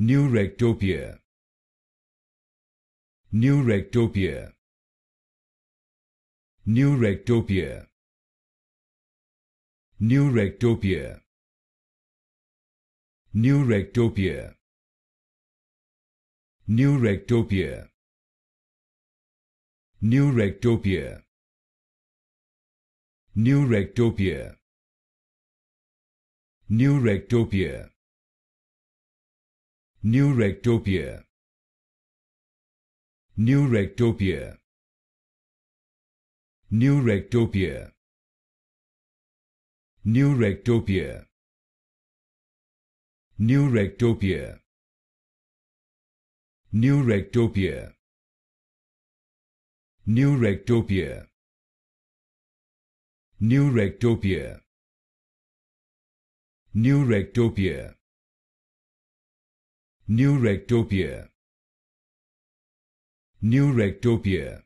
New Rectopia New Rectopia New Rectopia New Rectopia New Rectopia New Rectopia New Rectopia New Rectopia New Rectopia New Rectopia New Rectopia New Rectopia New Rectopia New Rectopia New Rectopia New Rectopia New Rectopia New Rectopia New Rectopia. New Rectopia.